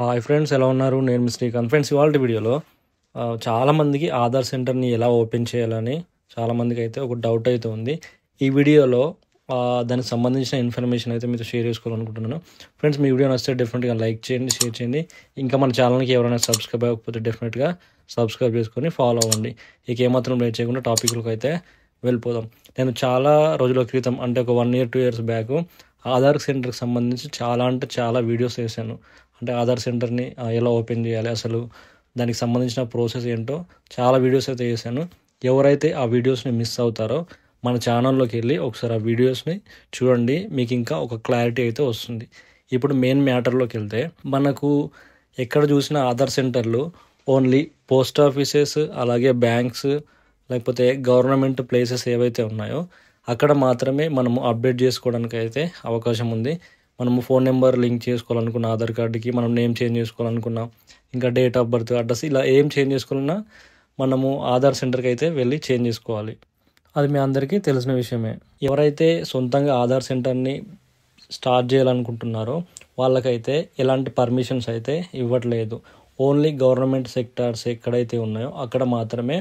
hi friends ఎలా ఉన్నారు నేను మీ శ్రీకాంత్ ఫ్రెండ్స్ ఇవాళ వీడియోలో చాలామందికి ఆధార్ సెంటర్ని ఎలా ఓపెన్ చేయాలని చాలామందికి అయితే ఒక డౌట్ అయితే ఉంది ఈ వీడియోలో దానికి సంబంధించిన ఇన్ఫర్మేషన్ అయితే మీతో షేర్ చేసుకోవాలనుకుంటున్నాను ఫ్రెండ్స్ మీ వీడియో నచ్చితే డెఫినెట్గా లైక్ చేయండి షేర్ చేయండి ఇంకా మన ఛానల్కి ఎవరైనా సబ్స్క్రైబ్ అవ్వకపోతే డెఫినెట్గా సబ్స్క్రైబ్ చేసుకొని ఫాలో అవ్వండి ఇక ఏమాత్రం లేట్ చేయకుండా టాపిక్లకు అయితే వెళ్ళిపోదాం నేను చాలా రోజుల క్రితం అంటే ఒక one year two years back Aadhaar సెంటర్కి సంబంధించి చాలా అంటే చాలా వీడియోస్ వేసాను అంటే ఆధార్ సెంటర్ని ఎలా ఓపెన్ చేయాలి అసలు దానికి సంబంధించిన ప్రాసెస్ ఏంటో చాలా వీడియోస్ అయితే చేశాను ఎవరైతే ఆ వీడియోస్ని మిస్ అవుతారో మన ఛానల్లోకి వెళ్ళి ఒకసారి ఆ వీడియోస్ని చూడండి మీకు ఇంకా ఒక క్లారిటీ అయితే వస్తుంది ఇప్పుడు మెయిన్ మ్యాటర్లోకి వెళ్తే మనకు ఎక్కడ చూసిన ఆధార్ సెంటర్లు ఓన్లీ పోస్ట్ ఆఫీసెస్ అలాగే బ్యాంక్స్ లేకపోతే గవర్నమెంట్ ప్లేసెస్ ఏవైతే ఉన్నాయో అక్కడ మాత్రమే మనము అప్డేట్ చేసుకోవడానికి అయితే అవకాశం ఉంది మనము ఫోన్ నెంబర్ లింక్ చేసుకోవాలనుకున్న ఆధార్ కార్డుకి మనం నేమ్ చేంజ్ చేసుకోవాలనుకున్నా ఇంకా డేట్ ఆఫ్ బర్త్ అడ్రస్ ఇలా ఏం చేంజ్ చేసుకోవాలన్నా మనము ఆధార్ సెంటర్కి అయితే వెళ్ళి చేంజ్ చేసుకోవాలి అది మీ అందరికీ తెలిసిన విషయమే ఎవరైతే సొంతంగా ఆధార్ సెంటర్ని స్టార్ట్ చేయాలనుకుంటున్నారో వాళ్ళకైతే ఎలాంటి పర్మిషన్స్ అయితే ఇవ్వట్లేదు ఓన్లీ గవర్నమెంట్ సెక్టార్స్ ఎక్కడైతే ఉన్నాయో అక్కడ మాత్రమే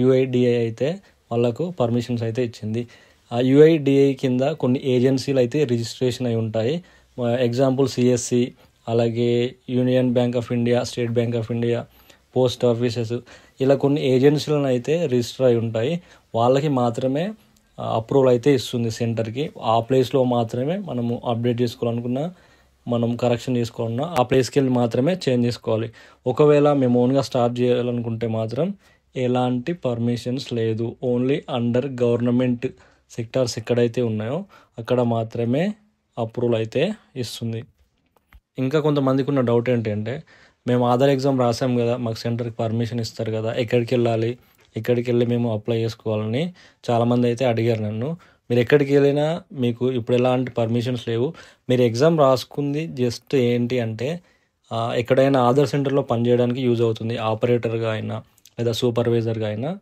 యుఐడిఐ అయితే వాళ్ళకు పర్మిషన్స్ అయితే ఇచ్చింది ఆ యుఐడిఐ కింద కొన్ని ఏజెన్సీలు అయితే రిజిస్ట్రేషన్ అయి ఉంటాయి ఎగ్జాంపుల్ సిఎస్సి అలాగే union bank of India state bank of India post offices ఇలా కొన్ని ఏజెన్సీలను అయితే రిజిస్టర్ అయి ఉంటాయి వాళ్ళకి మాత్రమే అప్రూవల్ అయితే ఇస్తుంది సెంటర్కి ఆ ప్లేస్లో మాత్రమే మనము అప్డేట్ చేసుకోవాలనుకున్నా మనం కరెక్షన్ చేసుకోవాలన్నా ఆ ప్లేస్కి వెళ్ళి మాత్రమే చేంజ్ చేసుకోవాలి ఒకవేళ మేము ఓన్గా స్టార్ట్ చేయాలనుకుంటే మాత్రం ఎలాంటి పర్మిషన్స్ లేదు ఓన్లీ అండర్ గవర్నమెంట్ సెక్టార్స్ ఎక్కడైతే ఉన్నాయో అక్కడ మాత్రమే అప్రూవల్ అయితే ఇస్తుంది ఇంకా కొంతమందికి ఉన్న డౌట్ ఏంటంటే మేము ఆధార్ ఎగ్జామ్ రాసాం కదా మాకు సెంటర్కి పర్మిషన్ ఇస్తారు కదా ఎక్కడికి వెళ్ళాలి ఎక్కడికి వెళ్ళి మేము అప్లై చేసుకోవాలని చాలామంది అయితే అడిగారు నన్ను మీరు ఎక్కడికి వెళ్ళినా మీకు ఇప్పుడు ఎలాంటి పర్మిషన్స్ లేవు మీరు ఎగ్జామ్ రాసుకుంది జస్ట్ ఏంటి అంటే ఎక్కడైనా ఆధార్ సెంటర్లో పనిచేయడానికి యూజ్ అవుతుంది ఆపరేటర్గా అయినా లేదా సూపర్వైజర్గా అయినా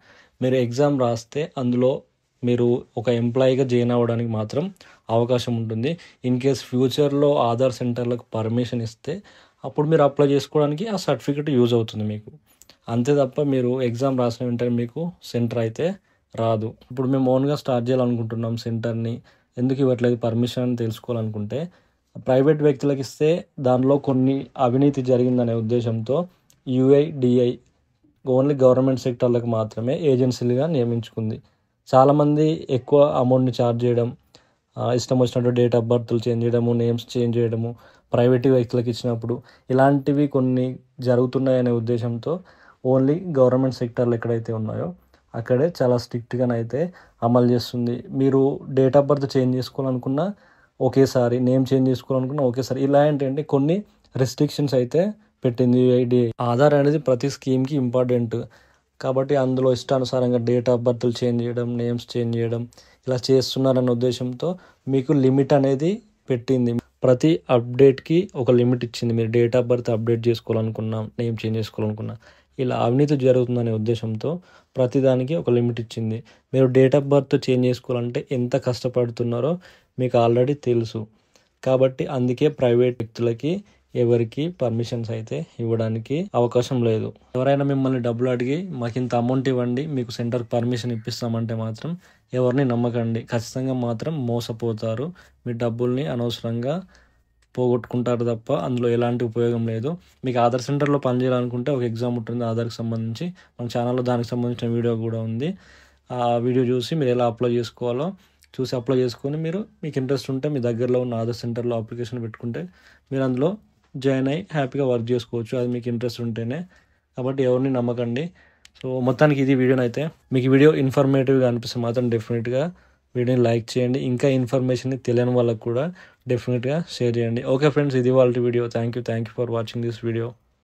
మీరు ఎగ్జామ్ రాస్తే అందులో మీరు ఒక ఎంప్లాయీగా జాయిన్ అవ్వడానికి మాత్రం అవకాశం ఉంటుంది ఇన్ కేస్ ఫ్యూచర్లో ఆధార్ సెంటర్లకు పర్మిషన్ ఇస్తే అప్పుడు మీరు అప్లై చేసుకోవడానికి ఆ సర్టిఫికెట్ యూజ్ అవుతుంది మీకు అంతే తప్ప మీరు ఎగ్జామ్ రాసిన వెంటనే మీకు సెంటర్ అయితే రాదు ఇప్పుడు మేము ఓన్గా స్టార్ట్ చేయాలనుకుంటున్నాం సెంటర్ని ఎందుకు ఇవ్వట్లేదు పర్మిషన్ అని తెలుసుకోవాలనుకుంటే ప్రైవేట్ వ్యక్తులకు ఇస్తే దానిలో కొన్ని అవినీతి జరిగిందనే ఉద్దేశంతో యుఐడిఐ ఓన్లీ గవర్నమెంట్ సెక్టర్లకు మాత్రమే ఏజెన్సీలుగా నియమించుకుంది చాలామంది ఎక్కువ అమౌంట్ని ఛార్జ్ చేయడం ఇష్టం వచ్చినట్టు డేట్ ఆఫ్ బర్త్లు చేంజ్ చేయడము నేమ్స్ చేంజ్ చేయడము ప్రైవేట్ వ్యక్తులకు ఇచ్చినప్పుడు ఇలాంటివి కొన్ని జరుగుతున్నాయనే ఉద్దేశంతో ఓన్లీ గవర్నమెంట్ సెక్టర్లు ఎక్కడైతే ఉన్నాయో అక్కడే చాలా స్ట్రిక్ట్గానైతే అమలు చేస్తుంది మీరు డేట్ ఆఫ్ బర్త్ చేంజ్ చేసుకోవాలనుకున్నా ఒకేసారి నేమ్ చేంజ్ చేసుకోవాలనుకున్నా ఒకేసారి ఇలా ఏంటంటే కొన్ని రెస్ట్రిక్షన్స్ అయితే పెట్టింది ఐడి ఆధార్ అనేది ప్రతి స్కీమ్కి ఇంపార్టెంట్ కాబట్టి అందులో ఇష్టానుసారంగా డేట్ ఆఫ్ బర్త్లు చేంజ్ చేయడం నేమ్స్ చేంజ్ చేయడం ఇలా చేస్తున్నారన్న ఉద్దేశంతో మీకు లిమిట్ అనేది పెట్టింది ప్రతి అప్డేట్కి ఒక లిమిట్ ఇచ్చింది మీరు డేట్ ఆఫ్ బర్త్ అప్డేట్ చేసుకోవాలనుకున్నా నేమ్ చేంజ్ చేసుకోవాలనుకున్నా ఇలా అవినీతి జరుగుతుందనే ఉద్దేశంతో ప్రతిదానికి ఒక లిమిట్ ఇచ్చింది మీరు డేట్ ఆఫ్ బర్త్ చేంజ్ చేసుకోవాలంటే ఎంత కష్టపడుతున్నారో మీకు ఆల్రెడీ తెలుసు కాబట్టి అందుకే ప్రైవేట్ వ్యక్తులకి ఎవరికి పర్మిషన్స్ అయితే ఇవ్వడానికి అవకాశం లేదు ఎవరైనా మిమ్మల్ని డబ్బులు అడిగి మాకు ఇంత అమౌంట్ ఇవ్వండి మీకు సెంటర్ పర్మిషన్ ఇప్పిస్తామంటే మాత్రం ఎవరిని నమ్మకండి ఖచ్చితంగా మాత్రం మోసపోతారు మీ డబ్బుల్ని అనవసరంగా పోగొట్టుకుంటారు తప్ప అందులో ఎలాంటి ఉపయోగం లేదు మీకు ఆధార్ సెంటర్లో పనిచేయాలనుకుంటే ఒక ఎగ్జామ్ ఉంటుంది ఆధార్కి సంబంధించి మన ఛానల్లో దానికి సంబంధించిన వీడియో కూడా ఉంది ఆ వీడియో చూసి మీరు ఎలా అప్లై చేసుకోవాలో చూసి అప్లై చేసుకొని మీరు మీకు ఇంట్రెస్ట్ ఉంటే మీ దగ్గరలో ఉన్న ఆధార్ సెంటర్లో అప్లికేషన్ పెట్టుకుంటే మీరు అందులో జాయిన్ అయ్యి హ్యాపీగా వర్క్ చేసుకోవచ్చు అది మీకు ఇంట్రెస్ట్ ఉంటేనే కాబట్టి ఎవరిని నమ్మకండి సో మొత్తానికి ఇది వీడియోనైతే మీకు వీడియో ఇన్ఫర్మేటివ్గా అనిపిస్తే మాత్రం డెఫినెట్గా వీడియోని లైక్ చేయండి ఇంకా ఇన్ఫర్మేషన్ తెలియని వాళ్ళకు కూడా డెఫినెట్గా షేర్ చేయండి ఓకే ఫ్రెండ్స్ ఇది వాళ్ళ video thank you thank you for watching this video